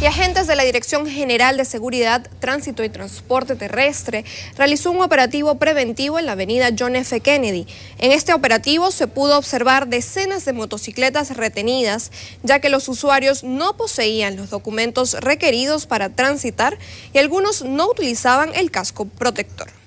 y agentes de la Dirección General de Seguridad, Tránsito y Transporte Terrestre realizó un operativo preventivo en la avenida John F. Kennedy. En este operativo se pudo observar decenas de motocicletas retenidas, ya que los usuarios no poseían los documentos requeridos para transitar y algunos no utilizaban el casco protector.